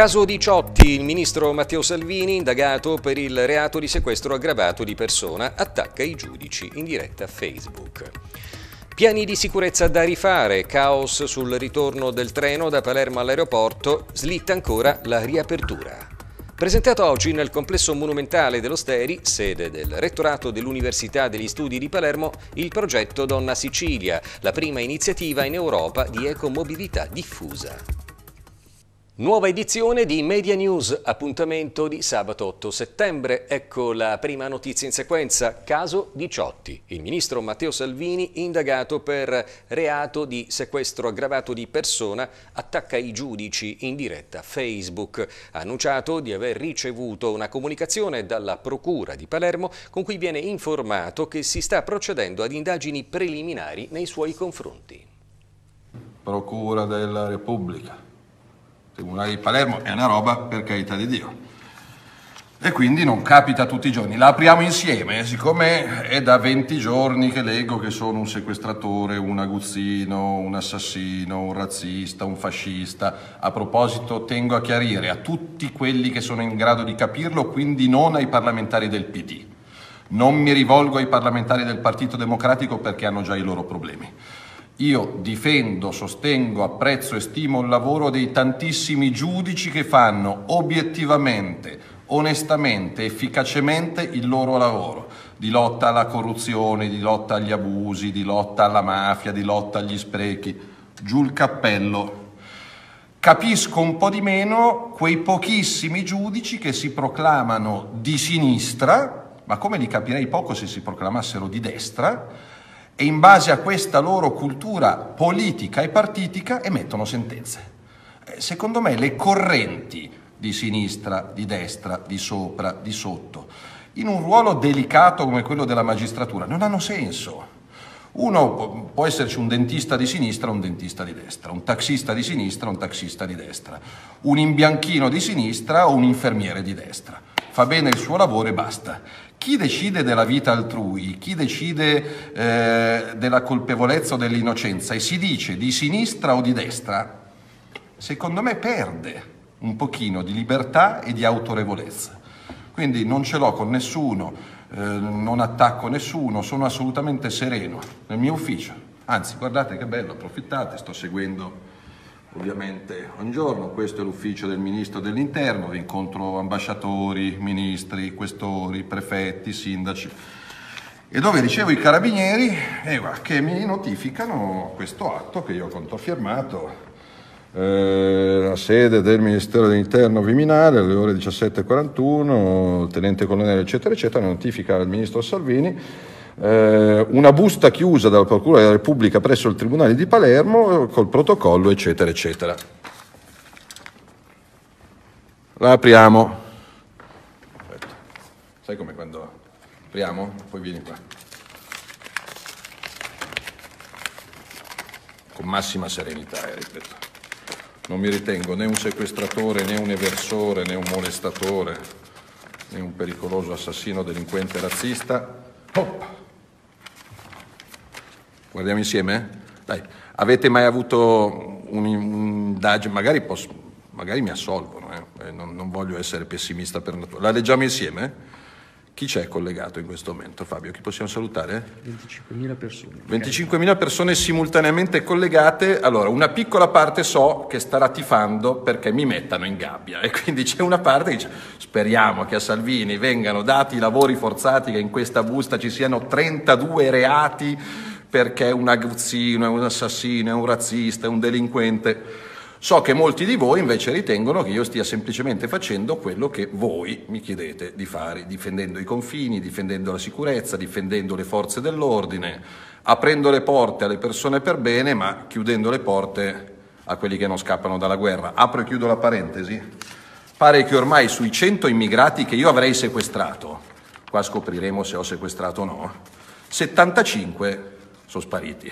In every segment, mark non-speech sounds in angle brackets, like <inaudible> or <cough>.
Caso 18, il ministro Matteo Salvini, indagato per il reato di sequestro aggravato di persona, attacca i giudici in diretta Facebook. Piani di sicurezza da rifare, caos sul ritorno del treno da Palermo all'aeroporto, slitta ancora la riapertura. Presentato oggi nel complesso monumentale dello Steri, sede del rettorato dell'Università degli Studi di Palermo, il progetto Donna Sicilia, la prima iniziativa in Europa di ecomobilità diffusa. Nuova edizione di Media News, appuntamento di sabato 8 settembre. Ecco la prima notizia in sequenza, caso Diciotti. Il ministro Matteo Salvini, indagato per reato di sequestro aggravato di persona, attacca i giudici in diretta Facebook. Ha annunciato di aver ricevuto una comunicazione dalla Procura di Palermo con cui viene informato che si sta procedendo ad indagini preliminari nei suoi confronti. Procura della Repubblica Tribunale di Palermo è una roba per carità di Dio. E quindi non capita tutti i giorni. La apriamo insieme, eh, siccome è da 20 giorni che leggo che sono un sequestratore, un aguzzino, un assassino, un razzista, un fascista. A proposito, tengo a chiarire a tutti quelli che sono in grado di capirlo, quindi non ai parlamentari del PD. Non mi rivolgo ai parlamentari del Partito Democratico perché hanno già i loro problemi. Io difendo, sostengo, apprezzo e stimo il lavoro dei tantissimi giudici che fanno obiettivamente, onestamente, efficacemente il loro lavoro di lotta alla corruzione, di lotta agli abusi, di lotta alla mafia, di lotta agli sprechi. Giù il cappello. Capisco un po' di meno quei pochissimi giudici che si proclamano di sinistra, ma come li capirei poco se si proclamassero di destra, e in base a questa loro cultura politica e partitica emettono sentenze. Eh, secondo me le correnti di sinistra, di destra, di sopra, di sotto, in un ruolo delicato come quello della magistratura, non hanno senso. Uno può esserci un dentista di sinistra, un dentista di destra, un taxista di sinistra, un taxista di destra, un imbianchino di sinistra o un infermiere di destra. Fa bene il suo lavoro e basta. Chi decide della vita altrui, chi decide eh, della colpevolezza o dell'innocenza e si dice di sinistra o di destra, secondo me perde un pochino di libertà e di autorevolezza. Quindi non ce l'ho con nessuno, eh, non attacco nessuno, sono assolutamente sereno nel mio ufficio. Anzi, guardate che bello, approfittate, sto seguendo ovviamente ogni giorno, questo è l'ufficio del Ministro dell'Interno, vi incontro ambasciatori, ministri, questori, prefetti, sindaci e dove ricevo i carabinieri eh, che mi notificano questo atto che io ho controfirmato eh, la sede del Ministero dell'Interno Viminale alle ore 17.41, tenente colonnello eccetera eccetera notifica al Ministro Salvini eh, una busta chiusa dalla Procura della Repubblica presso il Tribunale di Palermo eh, col protocollo, eccetera, eccetera. La apriamo. Aspetta. Sai come quando apriamo? Poi vieni qua. Con massima serenità, eh, ripeto. Non mi ritengo né un sequestratore, né un eversore, né un molestatore, né un pericoloso assassino, delinquente, razzista. Hop! Guardiamo insieme? Dai. Avete mai avuto un'indagine? Magari, posso, magari mi assolvono, eh. eh? non, non, voglio essere pessimista per natura. La leggiamo insieme? Chi c'è collegato in questo momento, Fabio? Chi possiamo salutare? 25.000 persone. 25.000 persone simultaneamente collegate. Allora, una piccola parte so che starà tifando perché mi mettano in gabbia. E quindi c'è una parte che dice: speriamo che a Salvini vengano dati i lavori forzati, che in questa busta ci siano 32 reati perché è un aguzzino è un assassino, è un razzista, è un delinquente. So che molti di voi invece ritengono che io stia semplicemente facendo quello che voi mi chiedete di fare, difendendo i confini, difendendo la sicurezza, difendendo le forze dell'ordine, aprendo le porte alle persone per bene, ma chiudendo le porte a quelli che non scappano dalla guerra. Apro e chiudo la parentesi. Pare che ormai sui 100 immigrati che io avrei sequestrato, qua scopriremo se ho sequestrato o no, 75 sono spariti.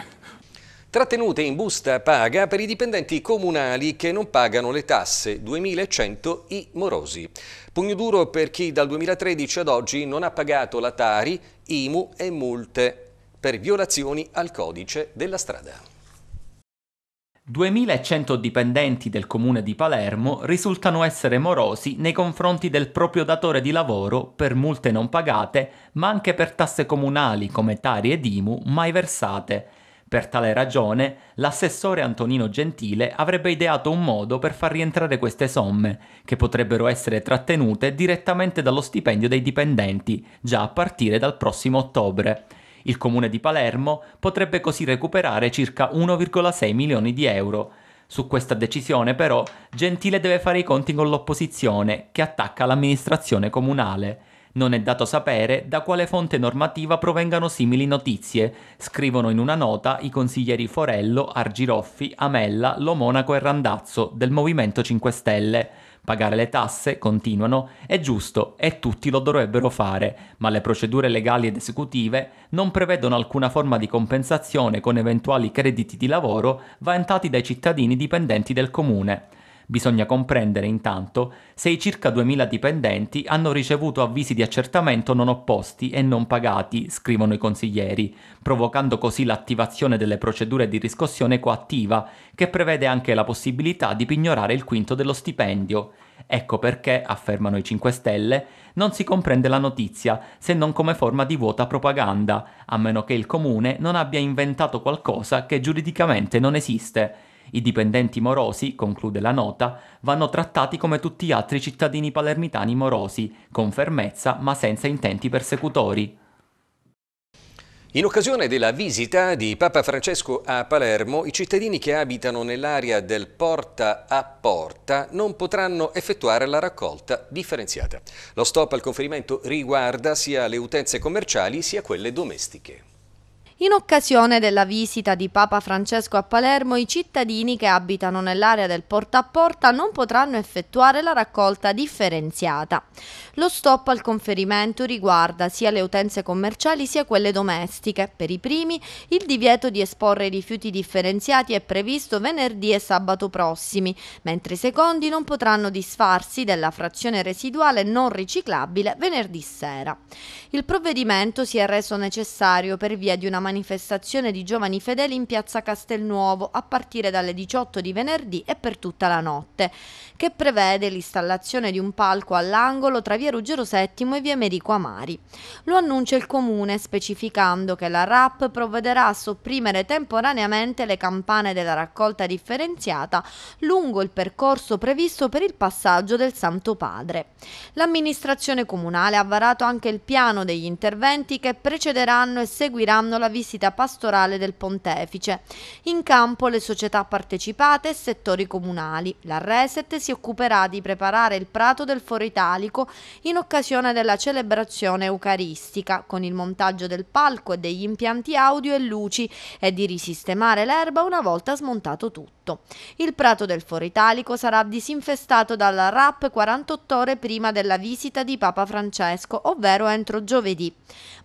Trattenute in busta paga per i dipendenti comunali che non pagano le tasse, 2100 i morosi. Pugno duro per chi dal 2013 ad oggi non ha pagato la Tari, IMU e multe per violazioni al codice della strada. 2.100 dipendenti del comune di Palermo risultano essere morosi nei confronti del proprio datore di lavoro per multe non pagate, ma anche per tasse comunali come Tari e Dimu mai versate. Per tale ragione, l'assessore Antonino Gentile avrebbe ideato un modo per far rientrare queste somme, che potrebbero essere trattenute direttamente dallo stipendio dei dipendenti, già a partire dal prossimo ottobre. Il comune di Palermo potrebbe così recuperare circa 1,6 milioni di euro. Su questa decisione però Gentile deve fare i conti con l'opposizione che attacca l'amministrazione comunale. Non è dato sapere da quale fonte normativa provengano simili notizie, scrivono in una nota i consiglieri Forello, Argiroffi, Amella, Lomonaco e Randazzo del Movimento 5 Stelle. Pagare le tasse, continuano, è giusto e tutti lo dovrebbero fare, ma le procedure legali ed esecutive non prevedono alcuna forma di compensazione con eventuali crediti di lavoro vantati dai cittadini dipendenti del comune. Bisogna comprendere intanto se i circa 2000 dipendenti hanno ricevuto avvisi di accertamento non opposti e non pagati, scrivono i consiglieri, provocando così l'attivazione delle procedure di riscossione coattiva, che prevede anche la possibilità di pignorare il quinto dello stipendio. Ecco perché, affermano i 5 Stelle, non si comprende la notizia se non come forma di vuota propaganda, a meno che il comune non abbia inventato qualcosa che giuridicamente non esiste i dipendenti morosi, conclude la nota, vanno trattati come tutti gli altri cittadini palermitani morosi, con fermezza ma senza intenti persecutori. In occasione della visita di Papa Francesco a Palermo, i cittadini che abitano nell'area del porta a porta non potranno effettuare la raccolta differenziata. Lo stop al conferimento riguarda sia le utenze commerciali sia quelle domestiche. In occasione della visita di Papa Francesco a Palermo, i cittadini che abitano nell'area del porta a porta non potranno effettuare la raccolta differenziata. Lo stop al conferimento riguarda sia le utenze commerciali sia quelle domestiche. Per i primi, il divieto di esporre i rifiuti differenziati è previsto venerdì e sabato prossimi, mentre i secondi non potranno disfarsi della frazione residuale non riciclabile venerdì sera. Il provvedimento si è reso necessario per via di una manifestazione di giovani fedeli in piazza Castelnuovo a partire dalle 18 di venerdì e per tutta la notte, che prevede l'installazione di un palco all'angolo tra via Ruggero VII e via Merico Amari. Lo annuncia il comune specificando che la RAP provvederà a sopprimere temporaneamente le campane della raccolta differenziata lungo il percorso previsto per il passaggio del Santo Padre. L'amministrazione comunale ha varato anche il piano degli interventi che precederanno e seguiranno la visita visita pastorale del pontefice. In campo le società partecipate e settori comunali. La Reset si occuperà di preparare il prato del foro italico in occasione della celebrazione eucaristica, con il montaggio del palco e degli impianti audio e luci e di risistemare l'erba una volta smontato tutto. Il prato del foro italico sarà disinfestato dalla RAP 48 ore prima della visita di Papa Francesco, ovvero entro giovedì.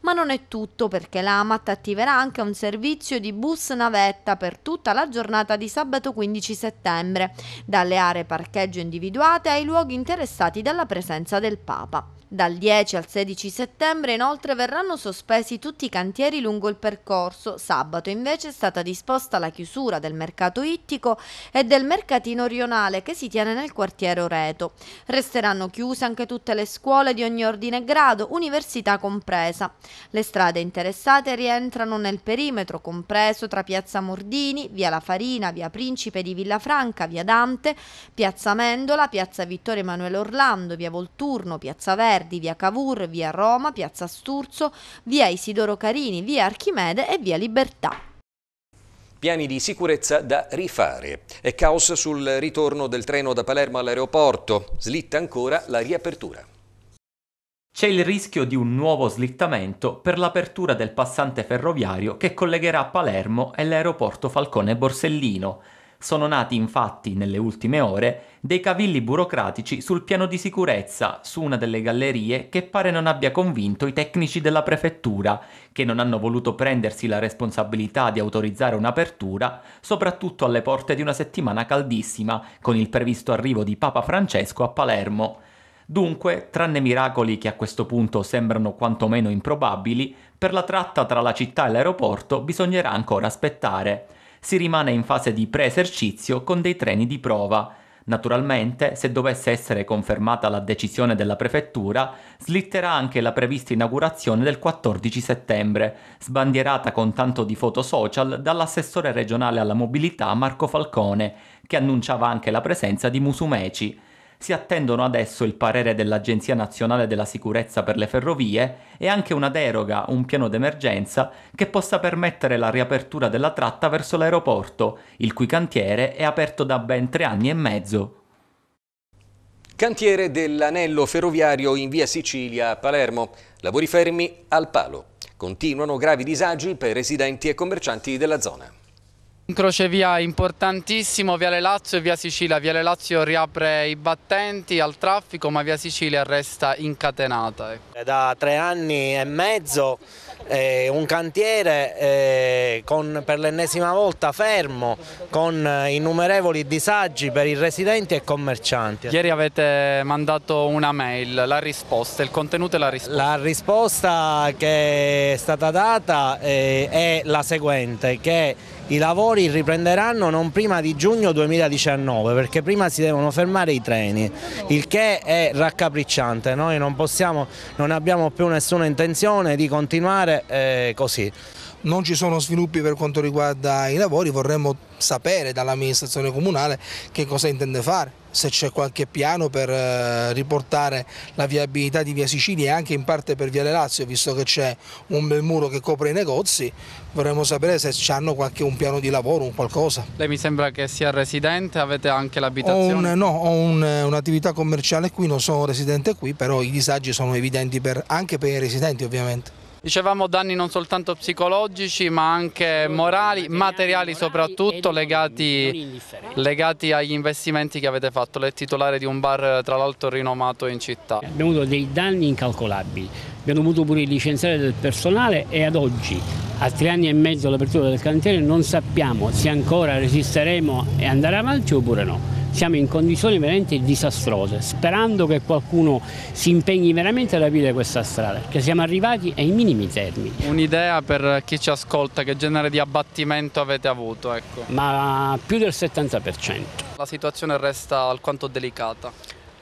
Ma non è tutto perché l'AMAT attiverà arriverà anche un servizio di bus navetta per tutta la giornata di sabato 15 settembre, dalle aree parcheggio individuate ai luoghi interessati dalla presenza del Papa. Dal 10 al 16 settembre inoltre verranno sospesi tutti i cantieri lungo il percorso, sabato invece è stata disposta la chiusura del mercato ittico e del mercatino rionale che si tiene nel quartiere Oreto. Resteranno chiuse anche tutte le scuole di ogni ordine e grado, università compresa. Le strade interessate rientrano nel perimetro compreso tra Piazza Mordini, Via La Farina, Via Principe di Villafranca, Via Dante, Piazza Mendola, Piazza Vittorio Emanuele Orlando, Via Volturno, Piazza Verde, Verdi, via Cavour, via Roma, piazza Sturzo, via Isidoro Carini, via Archimede e via Libertà piani di sicurezza da rifare. E caos sul ritorno del treno da Palermo all'aeroporto, slitta ancora la riapertura. C'è il rischio di un nuovo slittamento per l'apertura del passante ferroviario che collegherà Palermo e l'aeroporto Falcone Borsellino. Sono nati infatti nelle ultime ore dei cavilli burocratici sul piano di sicurezza su una delle gallerie che pare non abbia convinto i tecnici della prefettura, che non hanno voluto prendersi la responsabilità di autorizzare un'apertura, soprattutto alle porte di una settimana caldissima, con il previsto arrivo di Papa Francesco a Palermo. Dunque, tranne miracoli che a questo punto sembrano quantomeno improbabili, per la tratta tra la città e l'aeroporto bisognerà ancora aspettare si rimane in fase di preesercizio con dei treni di prova. Naturalmente, se dovesse essere confermata la decisione della prefettura, slitterà anche la prevista inaugurazione del 14 settembre, sbandierata con tanto di foto social dall'assessore regionale alla mobilità Marco Falcone, che annunciava anche la presenza di Musumeci si attendono adesso il parere dell'Agenzia Nazionale della Sicurezza per le Ferrovie e anche una deroga, un piano d'emergenza, che possa permettere la riapertura della tratta verso l'aeroporto, il cui cantiere è aperto da ben tre anni e mezzo. Cantiere dell'anello ferroviario in via Sicilia a Palermo. Lavori fermi al palo. Continuano gravi disagi per residenti e commercianti della zona. Un crocevia importantissimo, Viale Lazio e Via Sicilia. Viale Lazio riapre i battenti al traffico, ma Via Sicilia resta incatenata. Ecco. Da tre anni e mezzo eh, un cantiere eh, con, per l'ennesima volta fermo, con eh, innumerevoli disagi per i residenti e commercianti. Ieri avete mandato una mail, la risposta, il contenuto e la risposta. La risposta che è stata data eh, è la seguente, che i lavori riprenderanno non prima di giugno 2019 perché prima si devono fermare i treni, il che è raccapricciante, noi non, possiamo, non abbiamo più nessuna intenzione di continuare sempre eh, così. Non ci sono sviluppi per quanto riguarda i lavori, vorremmo sapere dall'amministrazione comunale che cosa intende fare se c'è qualche piano per eh, riportare la viabilità di Via Sicilia e anche in parte per Via Le Lazio, visto che c'è un bel muro che copre i negozi, vorremmo sapere se hanno qualche, un piano di lavoro, un qualcosa. Lei mi sembra che sia residente, avete anche l'abitazione? Ho un, no, ho eh, un'attività commerciale qui, non sono residente qui, però i disagi sono evidenti per, anche per i residenti ovviamente. Dicevamo danni non soltanto psicologici ma anche morali, materiali soprattutto legati, legati agli investimenti che avete fatto. Lei è titolare di un bar tra l'altro rinomato in città. Abbiamo avuto dei danni incalcolabili, abbiamo dovuto pure licenziare del personale e ad oggi a tre anni e mezzo dall'apertura del cantiere non sappiamo se ancora resisteremo e andare avanti oppure no siamo in condizioni veramente disastrose, sperando che qualcuno si impegni veramente ad aprire questa strada, perché siamo arrivati ai minimi termini. Un'idea per chi ci ascolta, che genere di abbattimento avete avuto? Ecco. Ma più del 70%. La situazione resta alquanto delicata.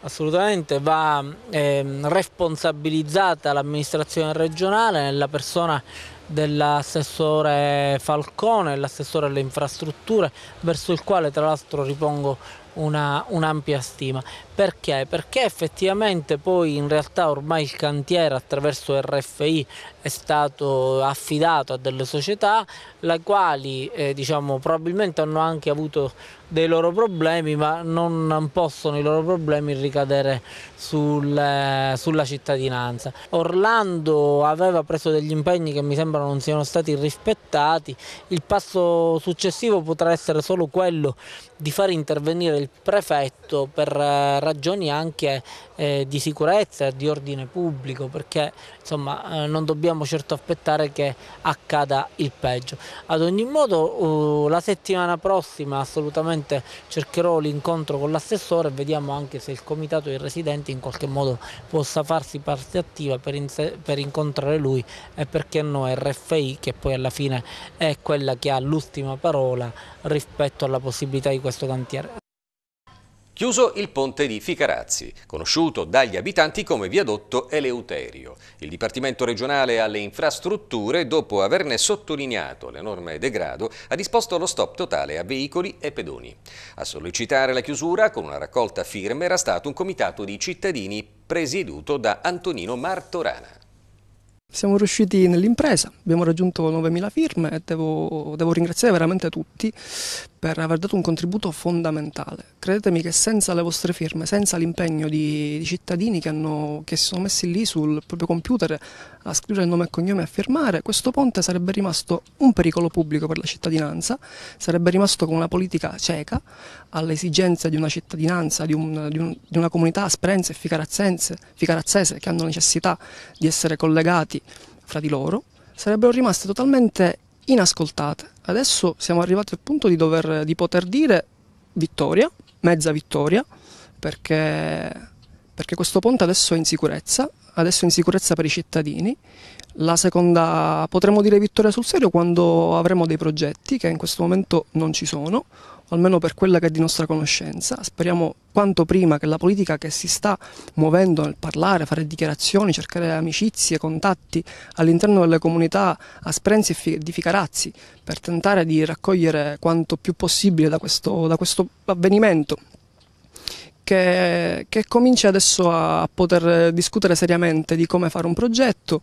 Assolutamente, va eh, responsabilizzata l'amministrazione regionale nella persona dell'assessore Falcone, l'assessore alle infrastrutture, verso il quale tra l'altro ripongo una, un'ampia stima. Perché? Perché effettivamente poi in realtà ormai il cantiere attraverso RFI è stato affidato a delle società le quali eh, diciamo, probabilmente hanno anche avuto dei loro problemi ma non possono i loro problemi ricadere sul, eh, sulla cittadinanza. Orlando aveva preso degli impegni che mi sembrano non siano stati rispettati, il passo successivo potrà essere solo quello di far intervenire il prefetto per eh, ragioni anche eh, di sicurezza e di ordine pubblico perché insomma, eh, non dobbiamo certo aspettare che accada il peggio. Ad ogni modo uh, la settimana prossima assolutamente cercherò l'incontro con l'assessore e vediamo anche se il comitato dei residenti in qualche modo possa farsi parte attiva per, per incontrare lui e perché no RFI che poi alla fine è quella che ha l'ultima parola rispetto alla possibilità di questo cantiere chiuso il ponte di Ficarazzi, conosciuto dagli abitanti come viadotto Eleuterio. Il Dipartimento regionale alle infrastrutture, dopo averne sottolineato l'enorme degrado, ha disposto lo stop totale a veicoli e pedoni. A sollecitare la chiusura con una raccolta firme era stato un comitato di cittadini presieduto da Antonino Martorana. Siamo riusciti nell'impresa, abbiamo raggiunto 9.000 firme e devo, devo, ringraziare veramente tutti per aver dato un contributo fondamentale. Credetemi che senza le vostre firme, senza l'impegno di, di cittadini che, hanno, che si sono messi lì sul proprio computer a scrivere il nome e cognome e a firmare, questo ponte sarebbe rimasto un pericolo pubblico per la cittadinanza, sarebbe rimasto con una politica cieca alle esigenze di una cittadinanza, di, un, di, un, di una comunità asprense e ficarazzese che hanno necessità di essere collegati fra di loro, sarebbero rimaste totalmente inascoltate adesso siamo arrivati al punto di, dover, di poter dire vittoria, mezza vittoria, perché, perché questo ponte adesso è in sicurezza, adesso è in sicurezza per i cittadini. La seconda potremmo dire vittoria sul serio quando avremo dei progetti che in questo momento non ci sono almeno per quella che è di nostra conoscenza. Speriamo quanto prima che la politica che si sta muovendo nel parlare, fare dichiarazioni, cercare amicizie, contatti all'interno delle comunità a Sprenzi e di Ficarazzi per tentare di raccogliere quanto più possibile da questo, da questo avvenimento che, che comincia adesso a poter discutere seriamente di come fare un progetto,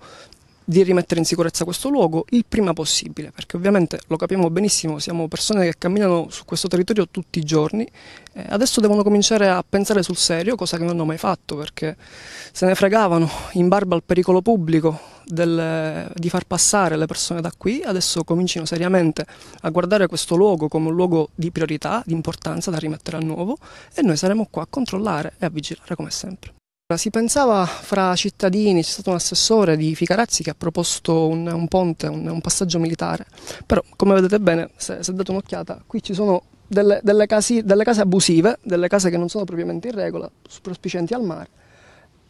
di rimettere in sicurezza questo luogo il prima possibile, perché ovviamente lo capiamo benissimo, siamo persone che camminano su questo territorio tutti i giorni, eh, adesso devono cominciare a pensare sul serio, cosa che non hanno mai fatto, perché se ne fregavano in barba al pericolo pubblico del, di far passare le persone da qui, adesso comincino seriamente a guardare questo luogo come un luogo di priorità, di importanza da rimettere a nuovo e noi saremo qua a controllare e a vigilare come sempre. Si pensava fra cittadini, c'è stato un assessore di Ficarazzi che ha proposto un, un ponte, un, un, passaggio militare, però come vedete bene, se, se date un'occhiata, qui ci sono delle, delle, casi, delle, case abusive, delle case che non sono propriamente in regola, prospicienti al mare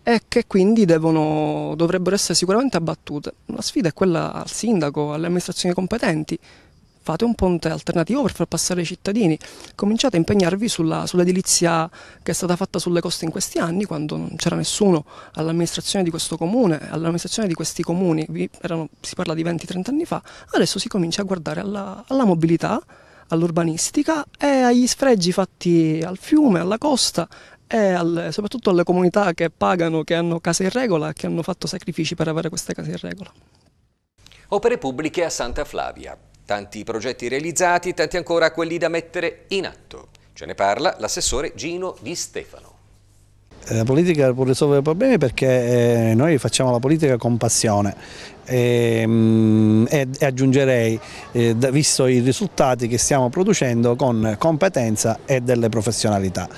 e che quindi devono, dovrebbero essere sicuramente abbattute. La sfida è quella al sindaco, alle amministrazioni competenti, fate un ponte alternativo per far passare i cittadini, cominciate a impegnarvi sulla, sull'edilizia che è stata fatta sulle coste in questi anni, quando non c'era nessuno all'amministrazione di questo comune, all'amministrazione di questi comuni, erano, si parla di 20-30 anni fa, adesso si comincia a guardare alla, alla mobilità, all'urbanistica e agli sfregi fatti al fiume, alla costa e alle, soprattutto alle comunità che pagano, che hanno case in regola, che hanno fatto sacrifici per avere queste case in regola. Opere pubbliche a Santa Flavia. Tanti progetti realizzati, tanti ancora quelli da mettere in atto. Ce ne parla l'assessore Gino Di Stefano. Eh, la politica può risolvere problemi perché eh, noi facciamo la politica con passione e, ehm, e, e aggiungerei, eh, visto i risultati che stiamo producendo, con competenza e delle professionalità.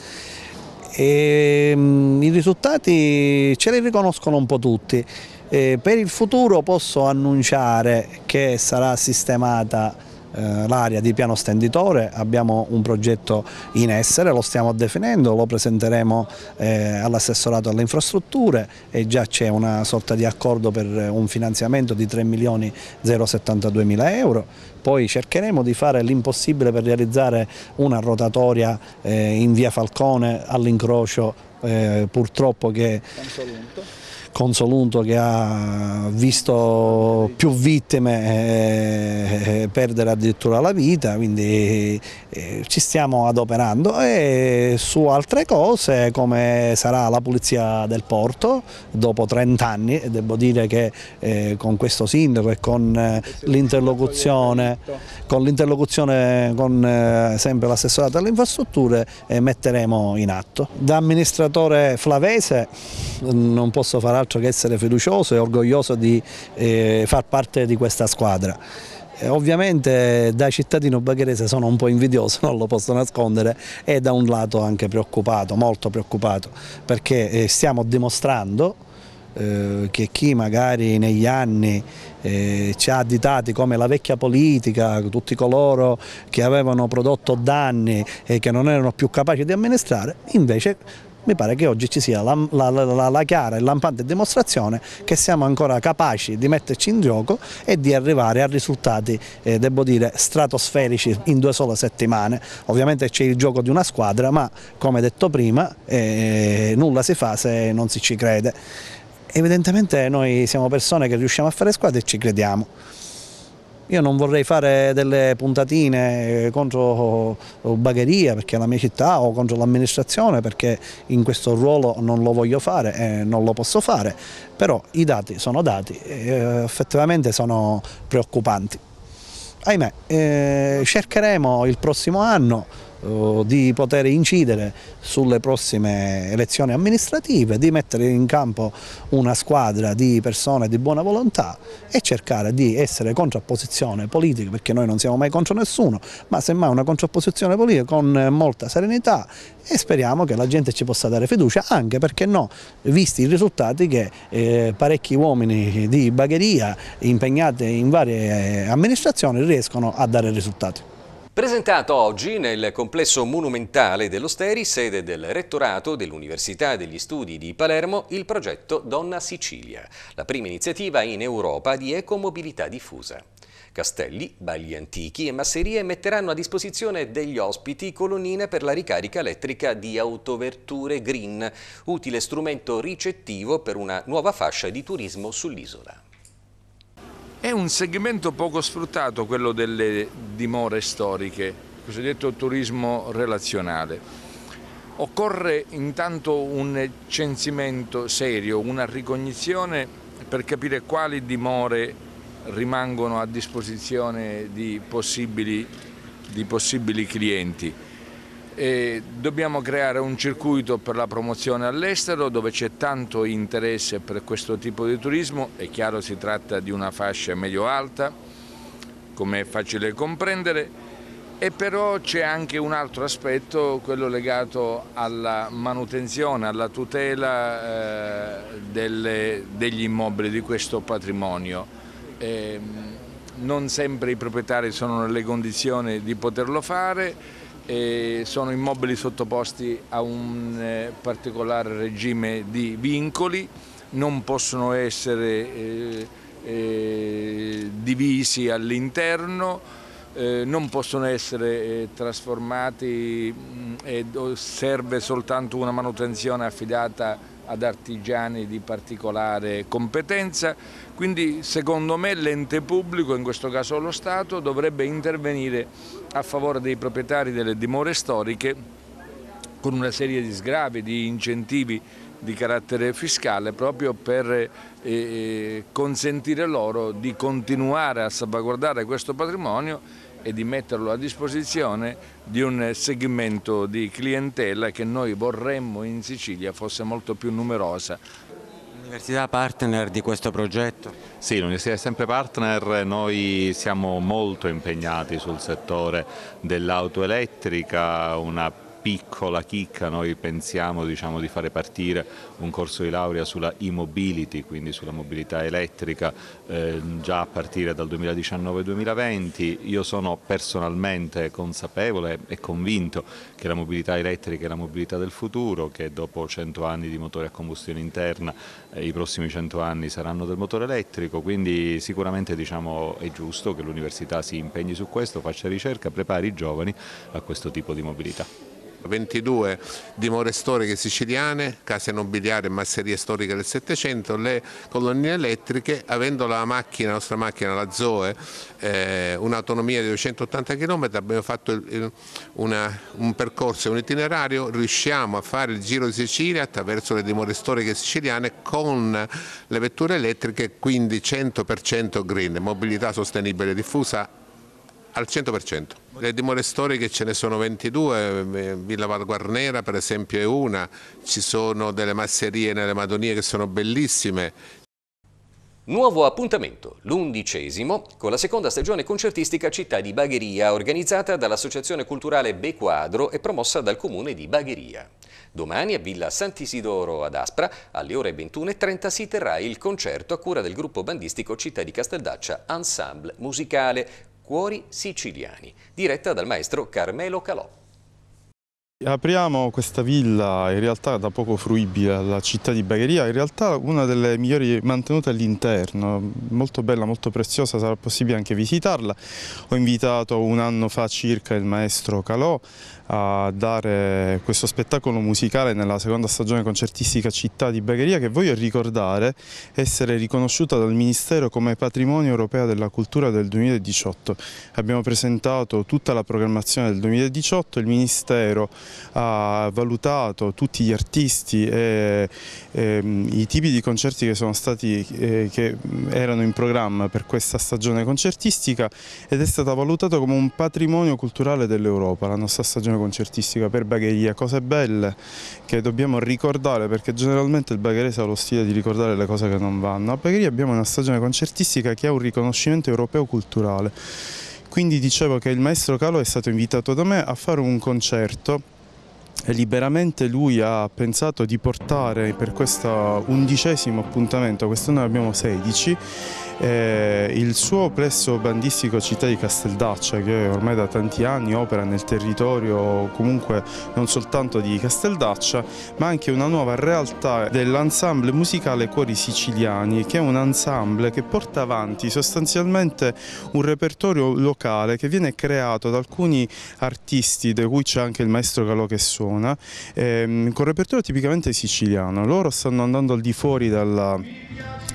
E, ehm, I risultati ce li riconoscono un po' tutti. Eh, per il futuro posso annunciare che sarà sistemata eh, l'area di piano stenditore, abbiamo un progetto in essere, lo stiamo definendo, lo presenteremo eh, all'assessorato alle infrastrutture e già c'è una sorta di accordo per un finanziamento di 3 milioni 072 mila euro, poi cercheremo di fare l'impossibile per realizzare una rotatoria eh, in via Falcone all'incrocio eh, purtroppo che... Canzolunto Consolunto che ha visto più vittime eh, eh, perdere addirittura la vita, quindi eh, ci stiamo adoperando e su altre cose come sarà la pulizia del porto dopo 30 anni, e devo dire che con questo sindaco e con l'interlocuzione con, con sempre l'assessorato alle infrastrutture metteremo in atto. Da amministratore flavese mm, non posso fare altro che essere fiducioso e orgoglioso di eh, far parte di questa squadra. E eh, ovviamente da cittadino bagherese sono un po' invidioso, <laughs> non lo posso nascondere, e da un lato anche preoccupato, molto preoccupato, perché eh, stiamo dimostrando eh, che chi magari negli anni ci ha additati come la vecchia politica, tutti coloro che avevano prodotto danni e che non erano più capaci di amministrare, invece mi pare che oggi ci sia la, la, la, la, chiara e lampante dimostrazione che siamo ancora capaci di metterci in gioco e di arrivare a risultati, eh, devo dire, stratosferici in due sole settimane. Ovviamente c'è il gioco di una squadra, ma come detto prima, eh, nulla si fa se non si ci crede. Evidentemente noi siamo persone che riusciamo a fare squadra e ci crediamo. Io non vorrei fare delle puntatine contro eh, Bagheria perché è la mia città o contro l'amministrazione perché in questo ruolo non lo voglio fare e non lo posso fare, però i dati sono dati e eh, effettivamente sono preoccupanti. Ahimè, eh, cercheremo il prossimo anno eh, di poter incidere sulle prossime elezioni amministrative, di mettere in campo una squadra di persone di buona volontà e cercare di essere contrapposizione politica, perché noi non siamo mai contro nessuno, ma semmai una contrapposizione politica con molta serenità e speriamo che la gente ci possa dare fiducia, anche perché no, visti i risultati che eh, parecchi uomini di bagheria impegnati in varie eh, amministrazioni riescono a dare risultati. Presentato oggi nel complesso monumentale dell'Osteri, sede del rettorato dell'Università degli Studi di Palermo, il progetto Donna Sicilia, la prima iniziativa in Europa di ecomobilità diffusa. Castelli, bagli antichi e masserie metteranno a disposizione degli ospiti colonnine per la ricarica elettrica di autoverture green, utile strumento ricettivo per una nuova fascia di turismo sull'isola. È un segmento poco sfruttato quello delle dimore storiche, il cosiddetto turismo relazionale. Occorre intanto un censimento serio, una ricognizione per capire quali dimore rimangono a disposizione di possibili, di possibili clienti. E dobbiamo creare un circuito per la promozione all'estero dove c'è tanto interesse per questo tipo di turismo, è chiaro si tratta di una fascia medio-alta, come è facile comprendere, e però c'è anche un altro aspetto, quello legato alla manutenzione, alla tutela eh, delle, degli immobili, di questo patrimonio. Eh, non sempre i proprietari sono nelle condizioni di poterlo fare, sono immobili sottoposti a un eh, particolare regime di vincoli, non possono essere eh, eh, divisi all'interno, non possono essere trasformati mm, e serve soltanto una manutenzione affidata ad artigiani di particolare competenza, quindi secondo me l'ente pubblico, in questo caso lo Stato, dovrebbe intervenire a favore dei proprietari delle dimore storiche con una serie di sgravi, di incentivi di carattere fiscale proprio per eh, eh consentire loro di continuare a salvaguardare questo patrimonio e di metterlo a disposizione di un segmento di clientela che noi vorremmo in Sicilia fosse molto più numerosa. L'università partner di questo progetto? Sì, l'università è sempre partner, noi siamo molto impegnati sul settore dell'auto elettrica, una piccola chicca noi pensiamo diciamo, di fare partire un corso di laurea sulla e-mobility, quindi sulla mobilità elettrica eh, già a partire dal 2019-2020. Io sono personalmente consapevole e convinto che la mobilità elettrica è la mobilità del futuro, che dopo 100 anni di motore a combustione interna eh, i prossimi 100 anni saranno del motore elettrico, quindi sicuramente diciamo, è giusto che l'università si impegni su questo, faccia ricerca, prepari i giovani a questo tipo di mobilità. 22 dimore storiche siciliane, case nobiliari e masserie storiche del Settecento, le colonnine elettriche, avendo la, macchina, la nostra macchina, la Zoe, eh, un'autonomia di 280 km, abbiamo fatto il, una, un percorso, un itinerario, riusciamo a fare il giro di Sicilia attraverso le dimore storiche siciliane con le vetture elettriche, quindi 100% green, mobilità sostenibile diffusa al 100%. Le dimore storiche ce ne sono 22, eh, Villa Valguarnera per esempio è una, ci sono delle masserie nelle Madonie che sono bellissime. Nuovo appuntamento, l'undicesimo, con la seconda stagione concertistica Città di Bagheria, organizzata dall'Associazione Culturale Bequadro e promossa dal Comune di Bagheria. Domani a Villa Sant'Isidoro ad Aspra, alle ore 21.30, si terrà il concerto a cura del gruppo bandistico Città di Casteldaccia Ensemble Musicale, Cuori Siciliani, diretta dal maestro Carmelo Calò. Apriamo questa villa, in realtà da poco fruibile, alla città di Bagheria, in realtà una delle migliori mantenute all'interno, molto bella, molto preziosa, sarà possibile anche visitarla. Ho invitato un anno fa circa il maestro Calò a dare questo spettacolo musicale nella seconda stagione concertistica Città di Bagheria che voglio ricordare essere riconosciuta dal Ministero come Patrimonio Europeo della Cultura del 2018. Abbiamo presentato tutta la programmazione del 2018, il Ministero ha valutato tutti gli artisti e, e ehm, i tipi di concerti che sono stati eh, che erano in programma per questa stagione concertistica ed è stata valutata come un patrimonio culturale dell'Europa, la nostra stagione concertistica per Bagheria, cose belle che dobbiamo ricordare perché generalmente il bagherese ha lo stile di ricordare le cose che non vanno. A Bagheria abbiamo una stagione concertistica che ha un riconoscimento europeo culturale, quindi dicevo che il maestro Calo è stato invitato da me a fare un concerto e liberamente lui ha pensato di portare per questo undicesimo appuntamento, questo noi abbiamo 16, eh, il suo plesso bandistico Città di Casteldaccia, che ormai da tanti anni opera nel territorio comunque non soltanto di Casteldaccia, ma anche una nuova realtà dell'ensemble musicale Cuori Siciliani, che è un ensemble che porta avanti sostanzialmente un repertorio locale che viene creato da alcuni artisti, di cui c'è anche il maestro Calò che suona, ehm, con repertorio tipicamente siciliano. Loro stanno andando al di fuori dalla,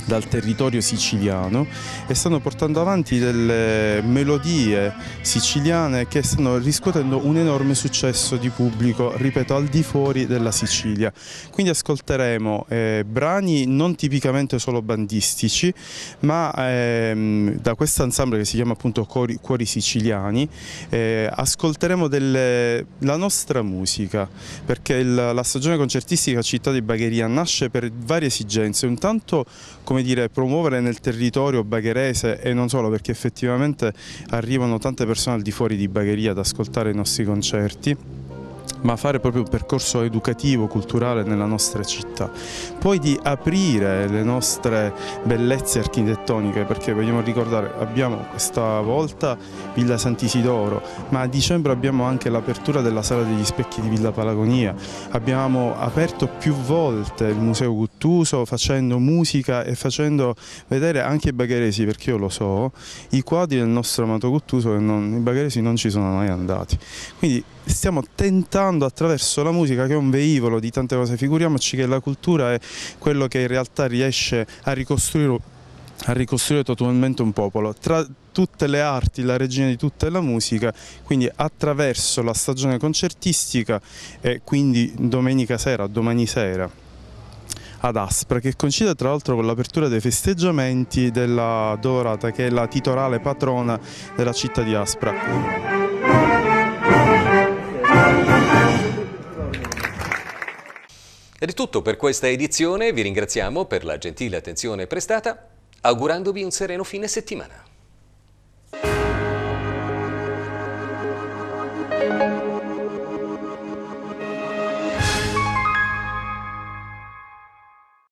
dal territorio siciliano italiano e stanno portando avanti delle melodie siciliane che stanno riscuotendo un enorme successo di pubblico, ripeto, al di fuori della Sicilia. Quindi ascolteremo eh, brani non tipicamente solo bandistici, ma ehm, da questo ensemble che si chiama appunto Cuori, Cuori Siciliani, eh, ascolteremo delle, la nostra musica, perché il, la stagione concertistica Città di Bagheria nasce per varie esigenze, intanto come dire, promuovere nel territorio territorio bagherese e non solo perché effettivamente arrivano tante persone al di fuori di Bagheria ad ascoltare i nostri concerti ma fare proprio un percorso educativo, culturale nella nostra città. Poi di aprire le nostre bellezze architettoniche, perché vogliamo ricordare, abbiamo questa volta Villa Sant'Isidoro, ma a dicembre abbiamo anche l'apertura della Sala degli Specchi di Villa Palagonia, abbiamo aperto più volte il Museo Guttuso facendo musica e facendo vedere anche i bagheresi, perché io lo so, i quadri del nostro amato Guttuso, che non, i bagheresi non ci sono mai andati. Quindi stiamo tentando attraverso la musica che è un veicolo di tante cose, figuriamoci che la cultura è quello che in realtà riesce a ricostruire, a ricostruire totalmente un popolo. Tra tutte le arti, la regina di tutta la musica, quindi attraverso la stagione concertistica e quindi domenica sera, domani sera ad Aspra, che coincide tra l'altro con l'apertura dei festeggiamenti della Dorata, che è la titolare patrona della città di Aspra. È di tutto per questa edizione, vi ringraziamo per la gentile attenzione prestata, augurandovi un sereno fine settimana.